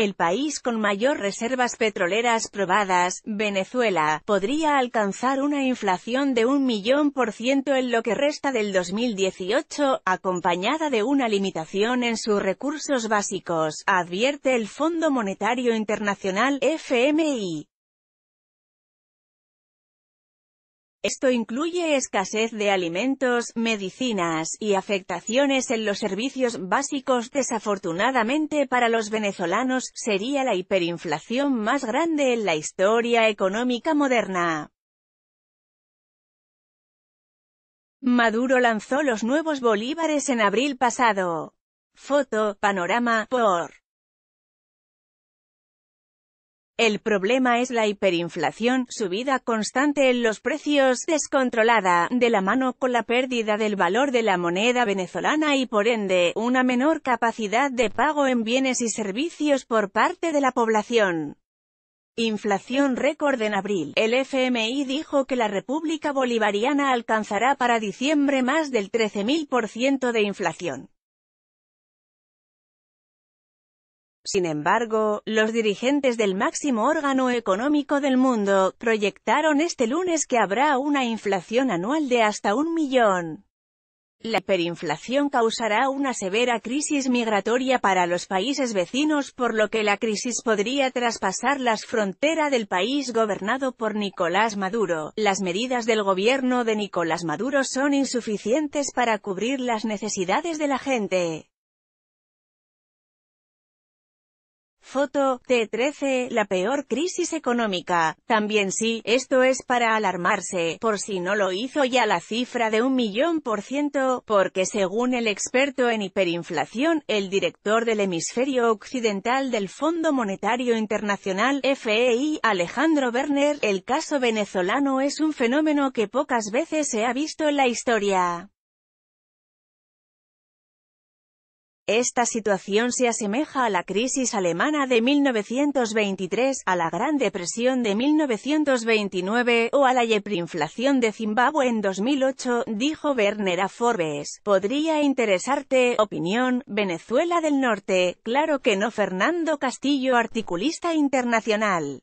El país con mayor reservas petroleras probadas, Venezuela, podría alcanzar una inflación de un millón por ciento en lo que resta del 2018, acompañada de una limitación en sus recursos básicos, advierte el Fondo Monetario Internacional, FMI. Esto incluye escasez de alimentos, medicinas, y afectaciones en los servicios básicos. Desafortunadamente para los venezolanos, sería la hiperinflación más grande en la historia económica moderna. Maduro lanzó los nuevos bolívares en abril pasado. Foto, panorama, por el problema es la hiperinflación, subida constante en los precios, descontrolada, de la mano con la pérdida del valor de la moneda venezolana y por ende, una menor capacidad de pago en bienes y servicios por parte de la población. Inflación récord en abril. El FMI dijo que la República Bolivariana alcanzará para diciembre más del 13.000% de inflación. Sin embargo, los dirigentes del máximo órgano económico del mundo, proyectaron este lunes que habrá una inflación anual de hasta un millón. La hiperinflación causará una severa crisis migratoria para los países vecinos por lo que la crisis podría traspasar las fronteras del país gobernado por Nicolás Maduro. Las medidas del gobierno de Nicolás Maduro son insuficientes para cubrir las necesidades de la gente. Foto, T13, la peor crisis económica. También sí, esto es para alarmarse, por si no lo hizo ya la cifra de un millón por ciento, porque según el experto en hiperinflación, el director del hemisferio occidental del Fondo Monetario Internacional, FEI, Alejandro Werner, el caso venezolano es un fenómeno que pocas veces se ha visto en la historia. Esta situación se asemeja a la crisis alemana de 1923, a la Gran Depresión de 1929 o a la hiperinflación de Zimbabue en 2008, dijo Werner a Forbes. Podría interesarte, opinión, Venezuela del Norte, claro que no Fernando Castillo articulista internacional.